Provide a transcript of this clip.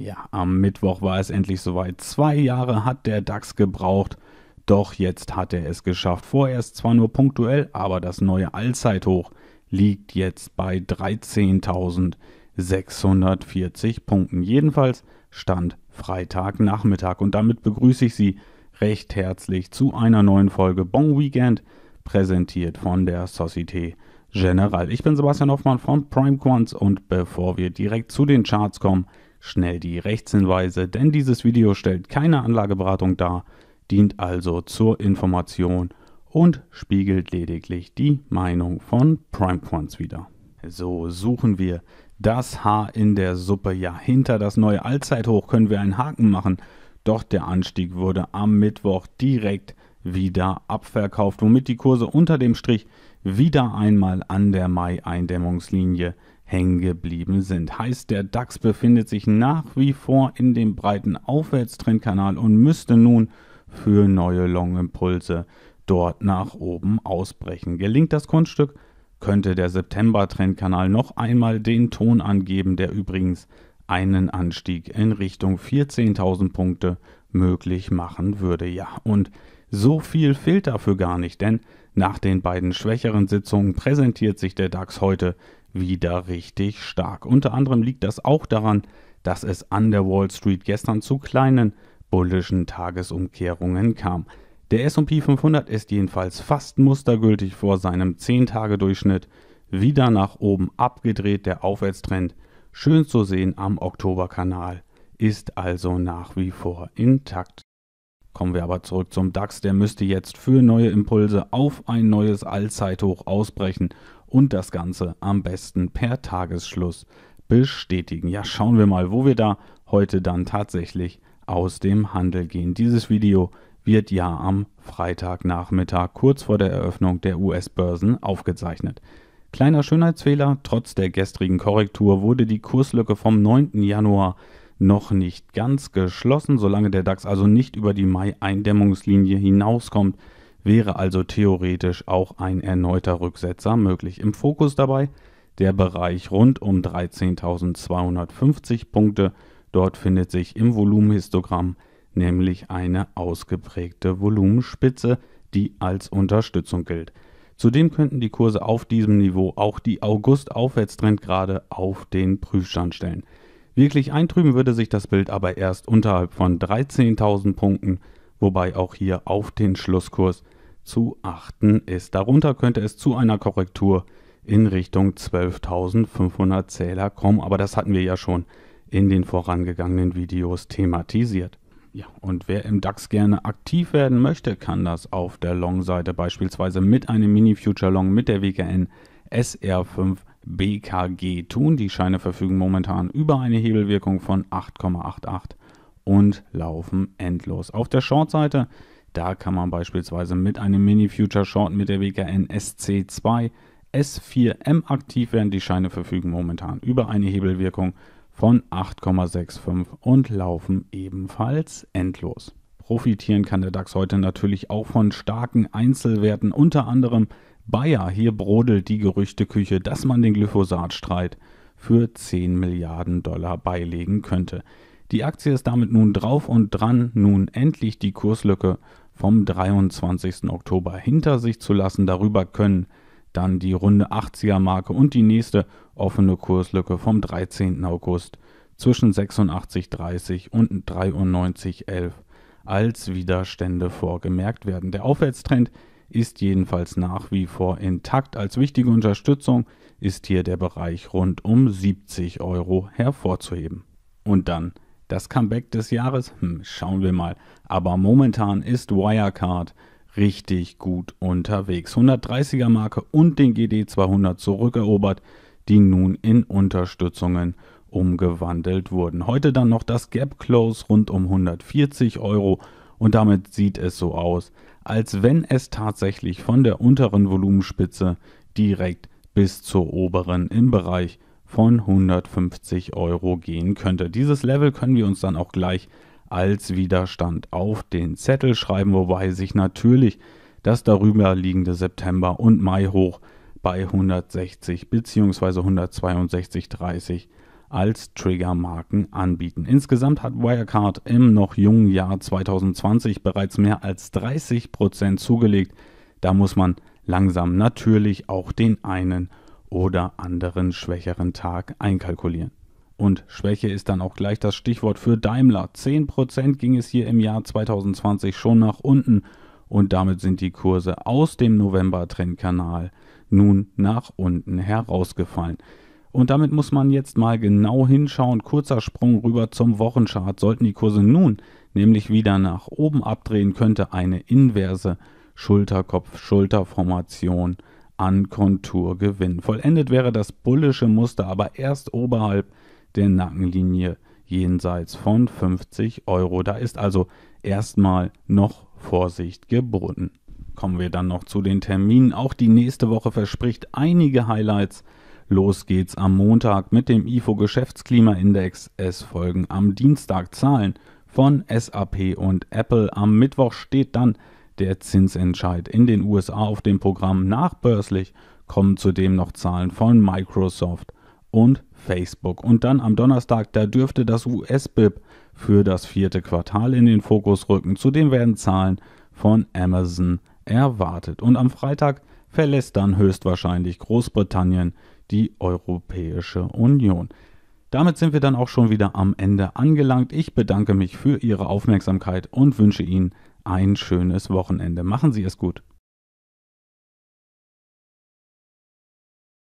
Ja, am Mittwoch war es endlich soweit. Zwei Jahre hat der DAX gebraucht, doch jetzt hat er es geschafft. Vorerst zwar nur punktuell, aber das neue Allzeithoch liegt jetzt bei 13.640 Punkten. Jedenfalls stand Freitagnachmittag. Und damit begrüße ich Sie recht herzlich zu einer neuen Folge Bon Weekend, präsentiert von der Societe Generale. Ich bin Sebastian Hoffmann von Prime Quants und bevor wir direkt zu den Charts kommen, Schnell die Rechtshinweise, denn dieses Video stellt keine Anlageberatung dar, dient also zur Information und spiegelt lediglich die Meinung von Primequants wieder. So suchen wir das Haar in der Suppe. Ja, hinter das neue Allzeithoch können wir einen Haken machen. Doch der Anstieg wurde am Mittwoch direkt wieder abverkauft, womit die Kurse unter dem Strich wieder einmal an der Mai-Eindämmungslinie hängen geblieben sind. Heißt, der DAX befindet sich nach wie vor in dem breiten Aufwärtstrendkanal und müsste nun für neue Long-Impulse dort nach oben ausbrechen. Gelingt das Kunststück, könnte der September-Trendkanal noch einmal den Ton angeben, der übrigens einen Anstieg in Richtung 14.000 Punkte möglich machen würde. Ja, und so viel fehlt dafür gar nicht, denn nach den beiden schwächeren Sitzungen präsentiert sich der DAX heute wieder richtig stark. Unter anderem liegt das auch daran, dass es an der Wall Street gestern zu kleinen bullischen Tagesumkehrungen kam. Der SP 500 ist jedenfalls fast mustergültig vor seinem 10-Tage-Durchschnitt wieder nach oben abgedreht, der Aufwärtstrend schön zu sehen am Oktoberkanal ist also nach wie vor intakt. Kommen wir aber zurück zum DAX, der müsste jetzt für neue Impulse auf ein neues Allzeithoch ausbrechen und das Ganze am besten per Tagesschluss bestätigen. Ja, schauen wir mal, wo wir da heute dann tatsächlich aus dem Handel gehen. Dieses Video wird ja am Freitagnachmittag kurz vor der Eröffnung der US-Börsen aufgezeichnet. Kleiner Schönheitsfehler, trotz der gestrigen Korrektur wurde die Kurslücke vom 9. Januar noch nicht ganz geschlossen. Solange der DAX also nicht über die Mai-Eindämmungslinie hinauskommt, wäre also theoretisch auch ein erneuter Rücksetzer möglich. Im Fokus dabei der Bereich rund um 13.250 Punkte. Dort findet sich im Volumenhistogramm nämlich eine ausgeprägte Volumenspitze, die als Unterstützung gilt. Zudem könnten die Kurse auf diesem Niveau auch die August-Aufwärtstrendgrade auf den Prüfstand stellen. Wirklich eintrüben würde sich das Bild aber erst unterhalb von 13.000 Punkten, wobei auch hier auf den Schlusskurs zu achten ist. Darunter könnte es zu einer Korrektur in Richtung 12.500 Zähler kommen, aber das hatten wir ja schon in den vorangegangenen Videos thematisiert. Ja, und wer im DAX gerne aktiv werden möchte, kann das auf der Long-Seite beispielsweise mit einem Mini-Future Long mit der WKN SR5 BKG tun. Die Scheine verfügen momentan über eine Hebelwirkung von 8,88 und laufen endlos. Auf der Short-Seite, da kann man beispielsweise mit einem Mini-Future-Short mit der WKN SC2 S4M aktiv werden. Die Scheine verfügen momentan über eine Hebelwirkung von 8,65 und laufen ebenfalls endlos. Profitieren kann der DAX heute natürlich auch von starken Einzelwerten, unter anderem Bayer. Hier brodelt die Gerüchteküche, dass man den Glyphosatstreit für 10 Milliarden Dollar beilegen könnte. Die Aktie ist damit nun drauf und dran, nun endlich die Kurslücke vom 23. Oktober hinter sich zu lassen. Darüber können dann die runde 80er Marke und die nächste offene Kurslücke vom 13. August zwischen 86,30 und 93,11 als Widerstände vorgemerkt werden. Der Aufwärtstrend ist jedenfalls nach wie vor intakt. Als wichtige Unterstützung ist hier der Bereich rund um 70 Euro hervorzuheben. Und dann das Comeback des Jahres? Hm, schauen wir mal. Aber momentan ist Wirecard richtig gut unterwegs. 130er Marke und den GD 200 zurückerobert, die nun in Unterstützungen umgewandelt wurden. Heute dann noch das Gap Close rund um 140 Euro und damit sieht es so aus, als wenn es tatsächlich von der unteren Volumenspitze direkt bis zur oberen im Bereich von 150 Euro gehen könnte. Dieses Level können wir uns dann auch gleich als Widerstand auf den Zettel schreiben, wobei sich natürlich das darüber liegende September und Mai hoch bei 160 bzw. 162,30 als Triggermarken anbieten. Insgesamt hat Wirecard im noch jungen Jahr 2020 bereits mehr als 30 Prozent zugelegt. Da muss man langsam natürlich auch den einen oder anderen schwächeren Tag einkalkulieren. Und Schwäche ist dann auch gleich das Stichwort für Daimler. 10% ging es hier im Jahr 2020 schon nach unten und damit sind die Kurse aus dem November-Trendkanal nun nach unten herausgefallen. Und damit muss man jetzt mal genau hinschauen. Kurzer Sprung rüber zum Wochenchart. Sollten die Kurse nun nämlich wieder nach oben abdrehen, könnte eine inverse Schulterkopf-Schulterformation an Kontur gewinnen. Vollendet wäre das bullische Muster aber erst oberhalb der Nackenlinie jenseits von 50 Euro. Da ist also erstmal noch Vorsicht geboten. Kommen wir dann noch zu den Terminen. Auch die nächste Woche verspricht einige Highlights Los geht's am Montag mit dem IFO Geschäftsklimaindex. Es folgen am Dienstag Zahlen von SAP und Apple. Am Mittwoch steht dann der Zinsentscheid in den USA auf dem Programm. Nachbörslich kommen zudem noch Zahlen von Microsoft und Facebook. Und dann am Donnerstag, da dürfte das US-BIP für das vierte Quartal in den Fokus rücken. Zudem werden Zahlen von Amazon erwartet. Und am Freitag verlässt dann höchstwahrscheinlich Großbritannien die Europäische Union. Damit sind wir dann auch schon wieder am Ende angelangt. Ich bedanke mich für Ihre Aufmerksamkeit und wünsche Ihnen ein schönes Wochenende. Machen Sie es gut.